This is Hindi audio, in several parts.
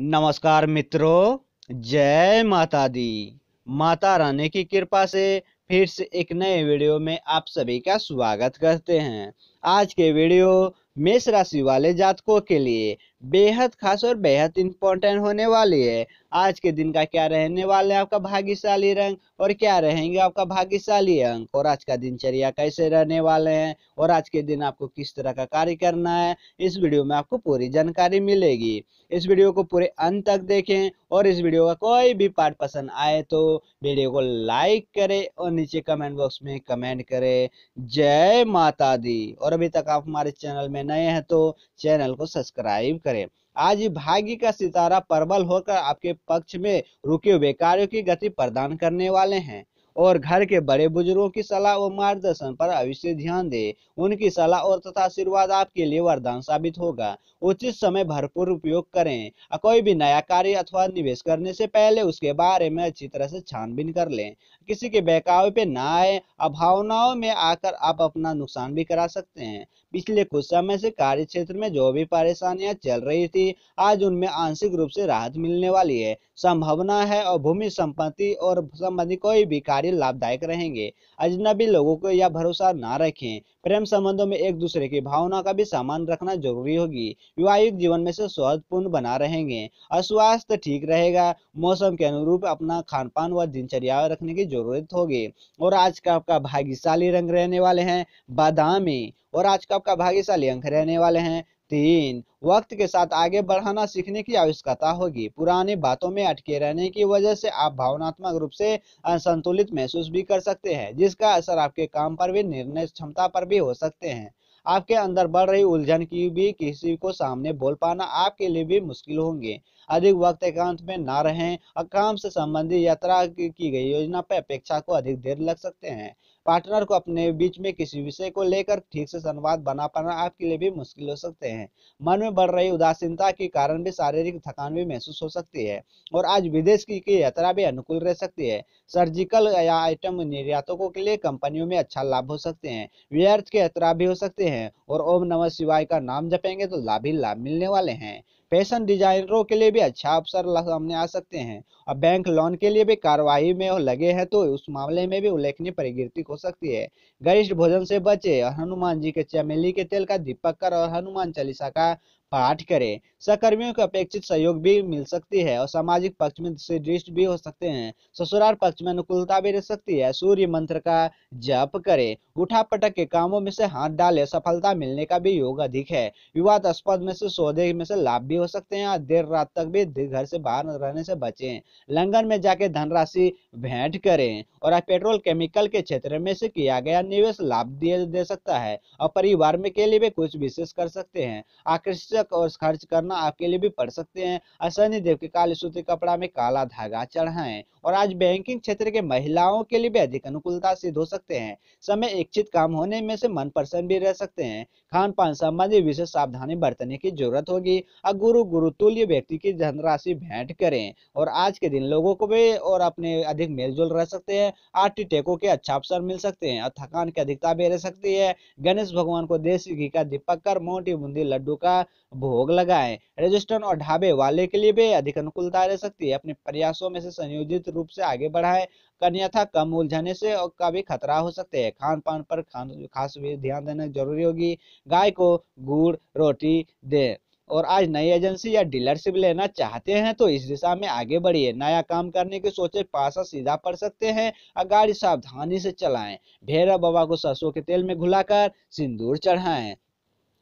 नमस्कार मित्रों जय माता दी माता रानी की कृपा से फिर से एक नए वीडियो में आप सभी का स्वागत करते हैं आज के वीडियो मेष राशि वाले जातकों के लिए बेहद खास और बेहद इंपॉर्टेंट होने वाली है आज के दिन का क्या रहने वाला है आपका भाग्यशाली रंग और क्या रहेंगे आपका भाग्यशाली अंक और आज का दिनचर्या कैसे रहने वाले हैं और आज के दिन आपको किस तरह का कार्य करना है इस वीडियो में आपको पूरी जानकारी मिलेगी इस वीडियो को पूरे अंत तक देखें और इस वीडियो का कोई भी पार्ट पसंद आए तो वीडियो को लाइक करे और नीचे कमेंट बॉक्स में कमेंट करे जय माता दी और अभी तक आप हमारे चैनल में नए हैं तो चैनल को सब्सक्राइब करें करें आज भाग्य का सितारा प्रबल होकर आपके पक्ष में रुके हुए कार्यो की गति प्रदान करने वाले हैं और घर के बड़े बुजुर्गों की सलाह और मार्गदर्शन पर अवश्य ध्यान दें उनकी सलाह और तथा आशीर्वाद आपके लिए वरदान साबित होगा उचित समय भरपूर उपयोग करें कोई भी नया कार्य अथवा निवेश करने से पहले उसके बारे में अच्छी तरह से छानबीन कर लें किसी के बहकावे पे ना आए अभावनाओं में आकर आप अपना नुकसान भी करा सकते हैं पिछले कुछ समय से कार्य क्षेत्र में जो भी परेशानियां चल रही थी आज उनमें आंशिक रूप से राहत मिलने वाली है संभावना है और भूमि संपत्ति और संबंधी कोई भी कार्य कार्य लाभदायक रहेंगे अजनबी लोगों को यह भरोसा ना रखें प्रेम संबंधों में एक दूसरे की भावना का भी सामान रखना जरूरी होगी वैवाहिक जीवन में से सौहार्दपूर्ण बना रहेंगे अस्वास्थ्य ठीक रहेगा मौसम के अनुरूप अपना खान पान व दिनचर्या रखने की जरूरत होगी और आज का आपका भाग्यशाली रंग रहने वाले हैं बादामी और आज का आपका भाग्यशाली अंक रहने वाले हैं तीन वक्त के साथ आगे बढ़ाना सीखने की आवश्यकता होगी पुरानी बातों में अटके रहने की वजह से आप भावनात्मक रूप से असंतुलित महसूस भी कर सकते हैं जिसका असर आपके काम पर भी निर्णय क्षमता पर भी हो सकते हैं आपके अंदर बढ़ रही उलझन की भी किसी को सामने बोल पाना आपके लिए भी मुश्किल होंगे अधिक वक्त एकांत में ना रहें और काम से संबंधित यात्रा की गई योजना पर अपेक्षा को अधिक देर लग सकते हैं पार्टनर को अपने बीच में किसी विषय को लेकर ठीक से संवाद बना पाना आपके लिए भी मुश्किल हो सकते हैं मन में बढ़ रही उदासीनता के कारण भी शारीरिक थकान भी महसूस हो सकती है और आज विदेश की, की यात्रा भी अनुकूल रह सकती है सर्जिकल या आइटम निर्यातकों के लिए कंपनियों में अच्छा लाभ हो सकते हैं व्यर्थ की यात्रा भी हो सकते हैं और ओम नमः शिवाय का नाम जपेंगे तो लाभ ही लाभ मिलने वाले हैं फैशन डिजाइनरों के लिए भी अच्छा अवसर सामने आ सकते हैं और बैंक लोन के लिए भी कार्रवाई में लगे हैं तो उस मामले में भी उल्लेखनीय परिगृति हो सकती है गरिष्ठ भोजन से बचे और हनुमान जी के चमेली के तेल का दीपक कर और हनुमान चालीसा का पाठ करें सहकर्मियों को अपेक्षित सहयोग भी मिल सकती है और सामाजिक पक्ष में सुदृष्ट भी हो सकते हैं ससुराल पक्ष में अनुकूलता भी रह सकती है सूर्य मंत्र का जप करें उठा पटक के कामों में से हाथ डाले सफलता मिलने का भी योग अधिक है विवादास्पद में से सौदे में से लाभ भी हो सकते हैं और देर रात तक भी घर से बाहर रहने से बचे लंगन में जाके धनराशि भेंट करें और पेट्रोल केमिकल के क्षेत्र में से किया गया निवेश लाभ दे सकता है और परिवार में के लिए भी कुछ विशेष कर सकते हैं आकर्षक बेशक और खर्च करना आपके लिए भी पड़ सकते हैं असन्य देव के काले सूती कपड़ा में काला धागा चढ़ाएं और आज बैंकिंग क्षेत्र के महिलाओं के लिए भी अधिक अनुकूलता सिद्ध हो सकते हैं समय इच्छित काम होने में से मन प्रसन्न भी रह सकते हैं खान पान संबंधी विशेष सावधानी बरतने की जरूरत होगी और गुरु गुरुतुल्य व्यक्ति की धनराशि भेंट करें और आज के दिन लोगों को भी और अपने अधिक मेलजोल रह सकते हैं आर्टी टेको के अच्छा अवसर मिल सकते हैं और थकान की अधिकता भी रह सकती है गणेश भगवान को देसी घी का दीपक कर मोटी बूंदी लड्डू का भोग लगाएं रेजिस्टेंट और ढाबे वाले के लिए भी अधिक अनुकूलता रह सकती है अपने प्रयासों में से संयोजित रूप से आगे बढ़ाए अन्यथा कम उलझाने से का भी खतरा हो सकते हैं खान पान पर खान खास भी ध्यान देना जरूरी होगी गाय को गुड़ रोटी दे और आज नई एजेंसी या डीलरशिप लेना चाहते हैं तो इस दिशा में आगे बढ़िए नया काम करने की सोचे पासा सीधा पड़ सकते हैं और गाड़ी सावधानी से चलाएं भैरव बाबा को सरसों के तेल में घुलाकर सिंदूर चढ़ाएं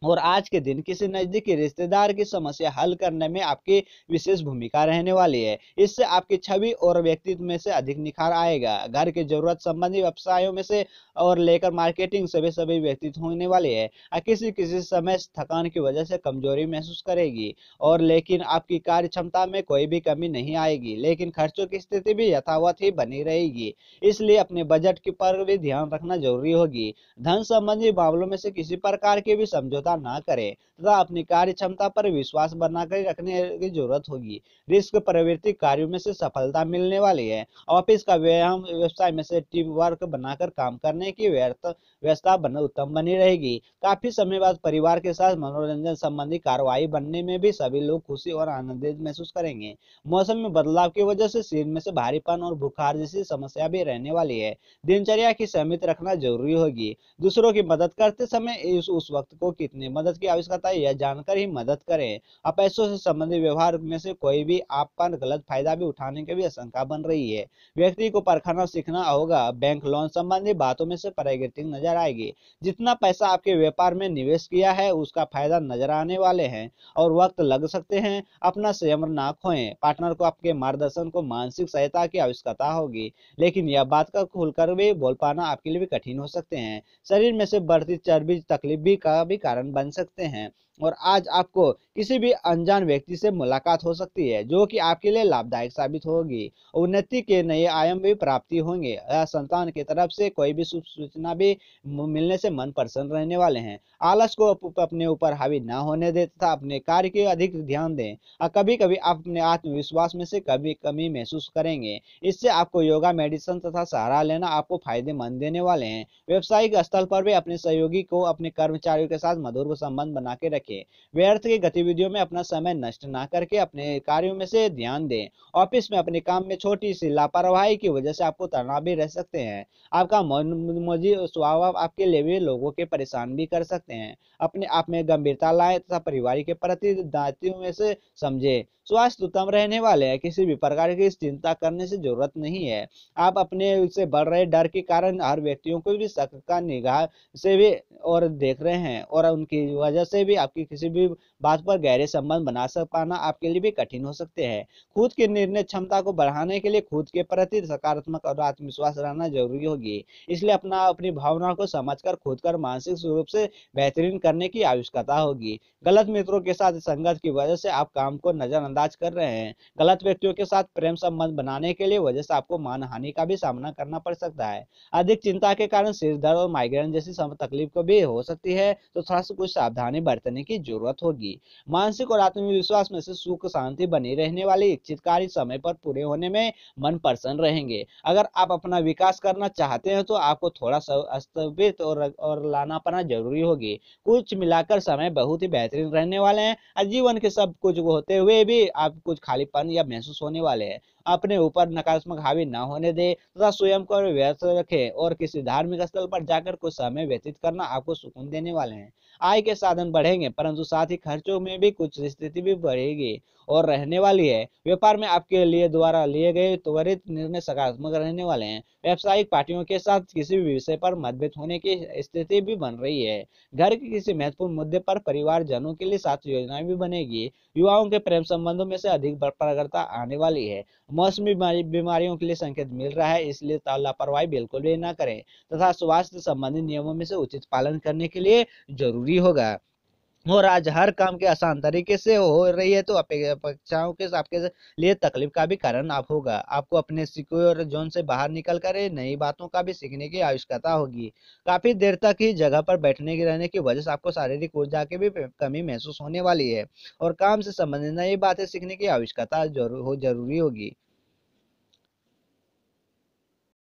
और आज के दिन किसी नजदीकी रिश्तेदार की समस्या हल करने में आपकी विशेष भूमिका रहने वाली है इससे आपकी छवि और व्यक्तित्व में से अधिक निखार आएगा घर की जरूरत संबंधी व्यवसायों में से और लेकर मार्केटिंग से भी सभी व्यक्तित्व होने वाले है किसी किसी समय थकान की वजह से कमजोरी महसूस करेगी और लेकिन आपकी कार्य क्षमता में कोई भी कमी नहीं आएगी लेकिन खर्चों की स्थिति भी यथावत ही बनी रहेगी इसलिए अपने बजट के पर भी ध्यान रखना जरूरी होगी धन संबंधी मामलों में से किसी प्रकार के भी समझौता चिंता न करें तथा अपनी कार्य क्षमता पर विश्वास बनाकर रखने की जरूरत होगी रिस्क प्रवृत्ति कार्यो में से सफलता मिलने वाली है ऑफिस का व्यायाम व्यवसाय में से टीम वर्क बनाकर काम करने की व्यर्थ व्यवस्था बन, उत्तम बनी रहेगी काफी समय बाद परिवार के साथ मनोरंजन संबंधी कार्रवाई बनने में भी सभी लोग खुशी और आनंदित महसूस करेंगे मौसम में बदलाव की वजह से शरीर में से भारीपन और बुखार जैसी समस्या भी रहने वाली है दिनचर्या की सीमित रखना जरूरी होगी दूसरों की मदद करते समय इस उस वक्त को कितने अपनी मदद की आवश्यकता यह जानकर ही मदद करें अब पैसों से संबंधित व्यवहार में से कोई भी आप पर गलत फायदा भी उठाने की भी आशंका बन रही है व्यक्ति को परखाना सीखना होगा बैंक लोन संबंधी बातों में से प्राइगेटिंग नजर आएगी जितना पैसा आपके व्यापार में निवेश किया है उसका फायदा नजर आने वाले है और वक्त लग सकते हैं अपना संयम न खोए पार्टनर को आपके मार्गदर्शन को मानसिक सहायता की आवश्यकता होगी लेकिन यह बात का खुलकर भी बोल पाना आपके लिए भी कठिन हो सकते हैं शरीर में से बढ़ती चर्बी तकलीफ भी का भी कारण बन सकते हैं और आज आपको किसी भी अनजान व्यक्ति से मुलाकात हो सकती है जो कि आपके लिए लाभदायक साबित होगी उन्नति के नए आयाम भी प्राप्ति होंगे संतान की तरफ से कोई भी शुभ सूचना भी मिलने से मन प्रसन्न रहने वाले हैं आलस को अपने ऊपर हावी न होने दे तथा अपने कार्य के अधिक ध्यान दें और कभी कभी आप अपने आत्मविश्वास में से कभी कमी महसूस करेंगे इससे आपको योगा मेडिसिन तथा सहारा लेना आपको फायदेमंद देने वाले हैं व्यवसायिक स्थल पर भी अपने सहयोगी को अपने कर्मचारियों के साथ मधुर संबंध बना के रखें रखें व्यर्थ की गतिविधियों में अपना समय नष्ट ना करके अपने कार्यों में से ध्यान दें ऑफिस में अपने काम में छोटी सी लापरवाही की वजह से आपको तनाव भी रह सकते हैं आपका मनमोजी स्वभाव आपके लिए भी लोगों के परेशान भी कर सकते हैं अपने आप में गंभीरता लाए तथा परिवार के प्रति दायित्व में से समझें स्वास्थ्य उत्तम तो रहने वाले हैं किसी भी प्रकार की चिंता करने से जरूरत नहीं है आप अपने से बढ़ रहे डर के कारण हर व्यक्तियों को भी का निगाह से भी और देख रहे हैं और उनकी वजह से भी आपकी किसी भी बात पर गहरे संबंध बना सक पाना आपके लिए भी कठिन हो सकते हैं खुद की निर्णय क्षमता को बढ़ाने के लिए खुद के प्रति सकारात्मक और आत्मविश्वास रहना जरूरी होगी इसलिए अपना अपनी भावना को समझकर खुद कर मानसिक रूप से बेहतरीन करने की आवश्यकता होगी गलत मित्रों के साथ संगत की वजह से आप काम को नजरअंदाज राज कर रहे हैं गलत व्यक्तियों के साथ प्रेम संबंध बनाने के लिए वजह से आपको मान हानि का भी सामना करना पड़ सकता है अधिक चिंता के कारण सिर दर्द और माइग्रेन जैसी तकलीफ को भी हो सकती है तो थोड़ा सा कुछ सावधानी बरतने की जरूरत होगी मानसिक और आत्मविश्वास में से सुख शांति बनी रहने वाली इच्छित कार्य समय पर पूरे होने में मन प्रसन्न रहेंगे अगर आप अपना विकास करना चाहते हैं तो आपको थोड़ा अस्तवित और, और लाना लानापना जरूरी होगी कुछ मिलाकर समय बहुत ही बेहतरीन रहने वाले हैं जीवन के सब कुछ होते हुए भी आप कुछ खालीपन या महसूस होने वाले हैं अपने ऊपर नकारात्मक हावी न होने दे तथा स्वयं को व्यस्त रखे और किसी धार्मिक स्थल पर जाकर कुछ समय व्यतीत करना आपको सुकून देने वाले हैं आय के साधन बढ़ेंगे परंतु साथ ही खर्चों में भी कुछ स्थिति भी बढ़ेगी और रहने वाली है व्यापार में आपके लिए द्वारा लिए गए त्वरित निर्णय सकारात्मक रहने वाले हैं व्यावसायिक पार्टियों के साथ किसी भी विषय पर मतभेद होने की स्थिति भी बन रही है घर के किसी महत्वपूर्ण मुद्दे पर परिवार जनों के लिए साथ योजनाएं भी बनेगी युवाओं के प्रेम संबंधों में से अधिक प्रगता आने वाली है मौसमी बीमारियों के लिए संकेत मिल रहा है इसलिए लापरवाही बिल्कुल भी ना करें तथा स्वास्थ्य संबंधी नियमों में से उचित पालन करने के लिए जरूरी होगा और आज हर काम के आसान तरीके से हो रही है तो अपेक्षाओं के आपके लिए तकलीफ का भी कारण आप होगा आपको अपने सिक्योर जोन से बाहर निकल कर नई बातों का भी सीखने की आवश्यकता होगी काफी देर तक ही जगह पर बैठने की रहने की वजह से आपको शारीरिक ऊर्जा की भी कमी महसूस होने वाली है और काम से संबंधित नई बातें सीखने की आवश्यकता जरूर हो जरूरी होगी